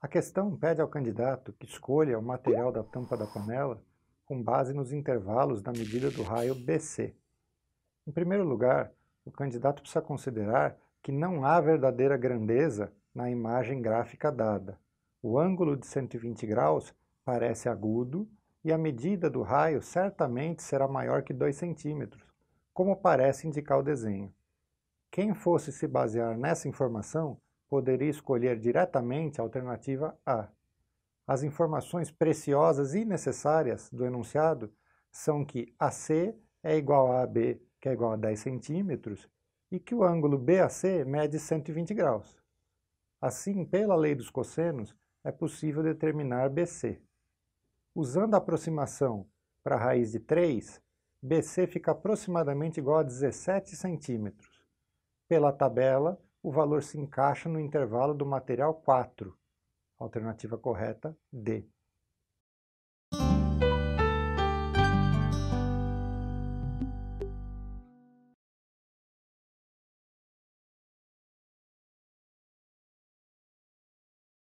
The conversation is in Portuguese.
A questão pede ao candidato que escolha o material da tampa da panela com base nos intervalos da medida do raio BC. Em primeiro lugar, o candidato precisa considerar que não há verdadeira grandeza na imagem gráfica dada. O ângulo de 120 graus parece agudo e a medida do raio certamente será maior que 2 centímetros, como parece indicar o desenho. Quem fosse se basear nessa informação poderia escolher diretamente a alternativa A. As informações preciosas e necessárias do enunciado são que AC é igual a AB, que é igual a 10 centímetros, e que o ângulo BAC mede 120 graus. Assim, pela lei dos cossenos, é possível determinar BC. Usando a aproximação para a raiz de 3, BC fica aproximadamente igual a 17 centímetros. Pela tabela, o valor se encaixa no intervalo do material 4, alternativa correta D.